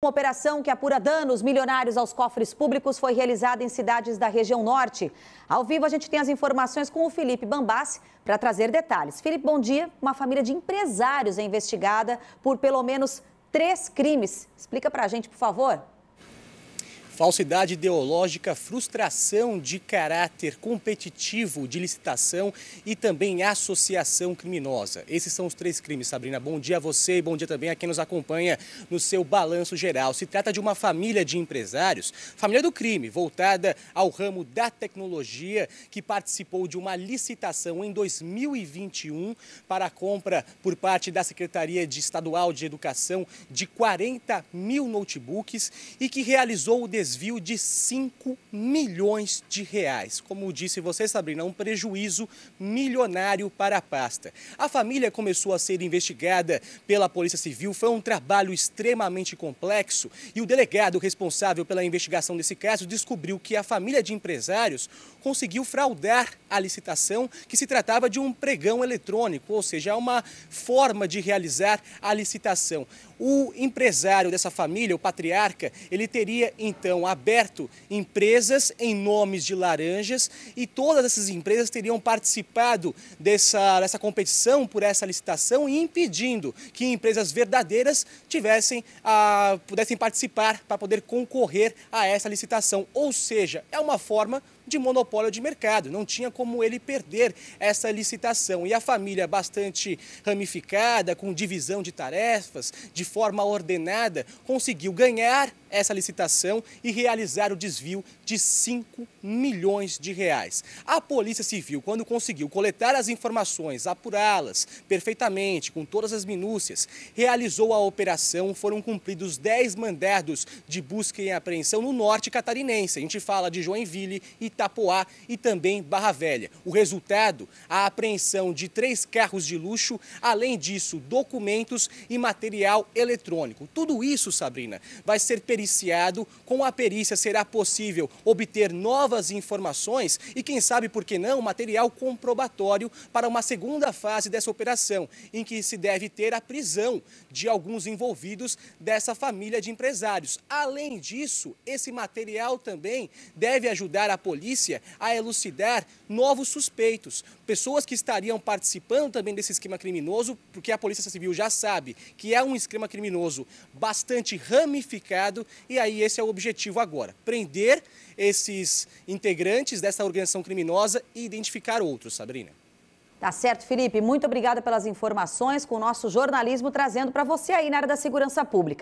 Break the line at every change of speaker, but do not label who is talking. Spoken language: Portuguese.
Uma operação que apura danos milionários aos cofres públicos foi realizada em cidades da região norte. Ao vivo, a gente tem as informações com o Felipe Bambassi para trazer detalhes. Felipe, bom dia. Uma família de empresários é investigada por pelo menos três crimes. Explica para a gente, por
favor. Falsidade ideológica, frustração de caráter competitivo de licitação e também associação criminosa. Esses são os três crimes, Sabrina. Bom dia a você e bom dia também a quem nos acompanha no seu balanço geral. Se trata de uma família de empresários, família do crime, voltada ao ramo da tecnologia, que participou de uma licitação em 2021 para a compra por parte da Secretaria de Estadual de Educação de 40 mil notebooks e que realizou o desejo desvio de 5 milhões de reais. Como disse você, Sabrina, um prejuízo milionário para a pasta. A família começou a ser investigada pela Polícia Civil, foi um trabalho extremamente complexo e o delegado responsável pela investigação desse caso descobriu que a família de empresários conseguiu fraudar a licitação que se tratava de um pregão eletrônico, ou seja, uma forma de realizar a licitação. O empresário dessa família, o patriarca, ele teria então teriam aberto empresas em nomes de laranjas e todas essas empresas teriam participado dessa, dessa competição por essa licitação impedindo que empresas verdadeiras tivessem a, ah, pudessem participar para poder concorrer a essa licitação. Ou seja, é uma forma de monopólio de mercado. Não tinha como ele perder essa licitação. E a família, bastante ramificada, com divisão de tarefas, de forma ordenada, conseguiu ganhar essa licitação e realizar o desvio de 5 milhões de reais. A Polícia Civil, quando conseguiu coletar as informações, apurá-las perfeitamente, com todas as minúcias, realizou a operação, foram cumpridos 10 mandados de busca e apreensão no norte catarinense. A gente fala de Joinville e Itapoá e também Barra Velha. O resultado, a apreensão de três carros de luxo, além disso, documentos e material eletrônico. Tudo isso, Sabrina, vai ser periciado. Com a perícia será possível obter novas informações e, quem sabe, por que não, material comprobatório para uma segunda fase dessa operação, em que se deve ter a prisão de alguns envolvidos dessa família de empresários. Além disso, esse material também deve ajudar a polícia polícia a elucidar novos suspeitos, pessoas que estariam participando também desse esquema criminoso, porque a Polícia Civil já sabe que é um esquema criminoso bastante ramificado e aí esse é o objetivo agora, prender esses integrantes dessa organização criminosa e identificar outros, Sabrina.
Tá certo, Felipe. Muito obrigada pelas informações com o nosso jornalismo trazendo para você aí na área da segurança pública.